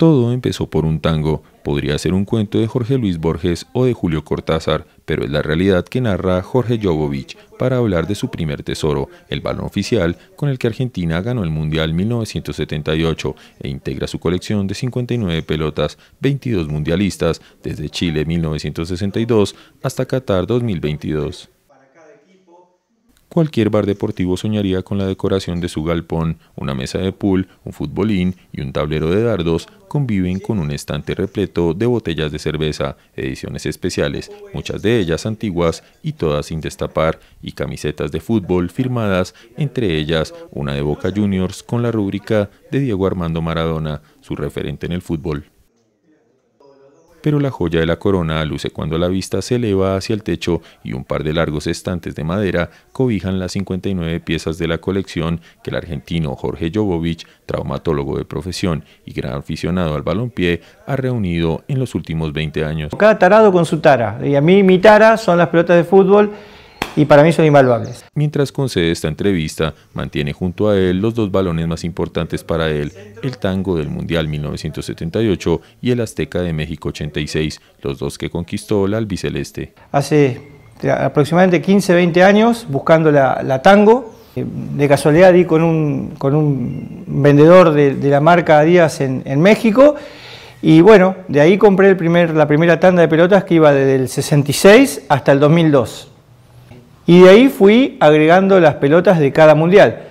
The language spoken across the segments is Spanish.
Todo empezó por un tango, podría ser un cuento de Jorge Luis Borges o de Julio Cortázar, pero es la realidad que narra Jorge Jovovich para hablar de su primer tesoro, el balón oficial con el que Argentina ganó el Mundial 1978 e integra su colección de 59 pelotas, 22 mundialistas, desde Chile 1962 hasta Qatar 2022. Cualquier bar deportivo soñaría con la decoración de su galpón, una mesa de pool, un futbolín y un tablero de dardos conviven con un estante repleto de botellas de cerveza, ediciones especiales, muchas de ellas antiguas y todas sin destapar, y camisetas de fútbol firmadas, entre ellas una de Boca Juniors con la rúbrica de Diego Armando Maradona, su referente en el fútbol pero la joya de la corona luce cuando la vista se eleva hacia el techo y un par de largos estantes de madera cobijan las 59 piezas de la colección que el argentino Jorge Jovovich, traumatólogo de profesión y gran aficionado al balompié, ha reunido en los últimos 20 años. Cada tarado con su tara, y a mí mi tara son las pelotas de fútbol y para mí son invaluables. Mientras concede esta entrevista, mantiene junto a él los dos balones más importantes para él, el tango del Mundial 1978 y el Azteca de México 86, los dos que conquistó la albiceleste. Hace aproximadamente 15, 20 años buscando la, tango, eh, de casualidad di con un, con un vendedor de, la marca Díaz en, México y bueno, de ahí compré la primera tanda de pelotas que iba desde el 66 hasta el 2002. Y de ahí fui agregando las pelotas de cada mundial,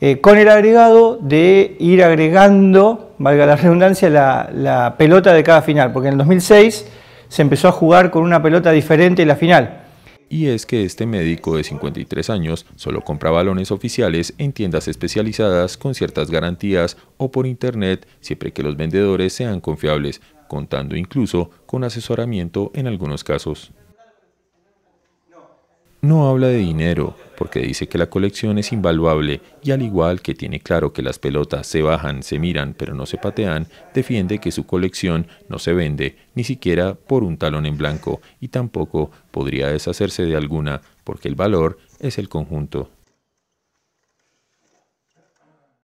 eh, con el agregado de ir agregando, valga la redundancia, la, la pelota de cada final, porque en el 2006 se empezó a jugar con una pelota diferente en la final y es que este médico de 53 años solo compra balones oficiales en tiendas especializadas con ciertas garantías o por internet siempre que los vendedores sean confiables, contando incluso con asesoramiento en algunos casos. No habla de dinero, porque dice que la colección es invaluable y al igual que tiene claro que las pelotas se bajan, se miran, pero no se patean, defiende que su colección no se vende ni siquiera por un talón en blanco y tampoco podría deshacerse de alguna, porque el valor es el conjunto.